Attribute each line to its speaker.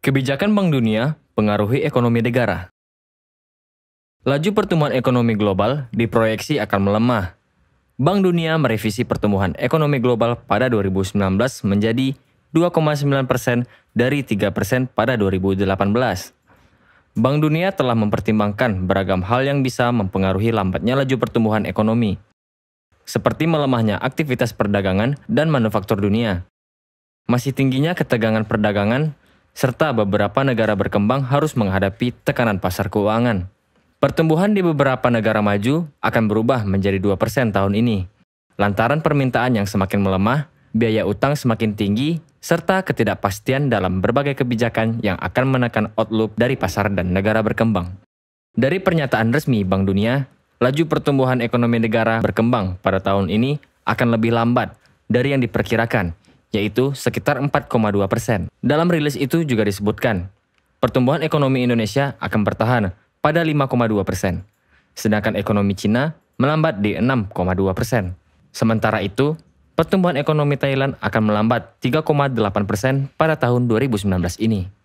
Speaker 1: Kebijakan Bank Dunia pengaruhi ekonomi negara. Laju pertumbuhan ekonomi global diproyeksi akan melemah. Bank Dunia merevisi pertumbuhan ekonomi global pada 2019 menjadi 2,9 persen dari 3 persen pada 2018. Bank Dunia telah mempertimbangkan beragam hal yang bisa mempengaruhi lambatnya laju pertumbuhan ekonomi, seperti melemahnya aktivitas perdagangan dan manufaktur dunia. Masih tingginya ketegangan perdagangan serta beberapa negara berkembang harus menghadapi tekanan pasar keuangan. Pertumbuhan di beberapa negara maju akan berubah menjadi 2% tahun ini. Lantaran permintaan yang semakin melemah, biaya utang semakin tinggi, serta ketidakpastian dalam berbagai kebijakan yang akan menekan outlook dari pasar dan negara berkembang. Dari pernyataan resmi Bank Dunia, laju pertumbuhan ekonomi negara berkembang pada tahun ini akan lebih lambat dari yang diperkirakan yaitu sekitar 4,2 persen. Dalam rilis itu juga disebutkan, pertumbuhan ekonomi Indonesia akan bertahan pada 5,2 persen, sedangkan ekonomi Cina melambat di 6,2 persen. Sementara itu, pertumbuhan ekonomi Thailand akan melambat 3,8 persen pada tahun 2019 ini.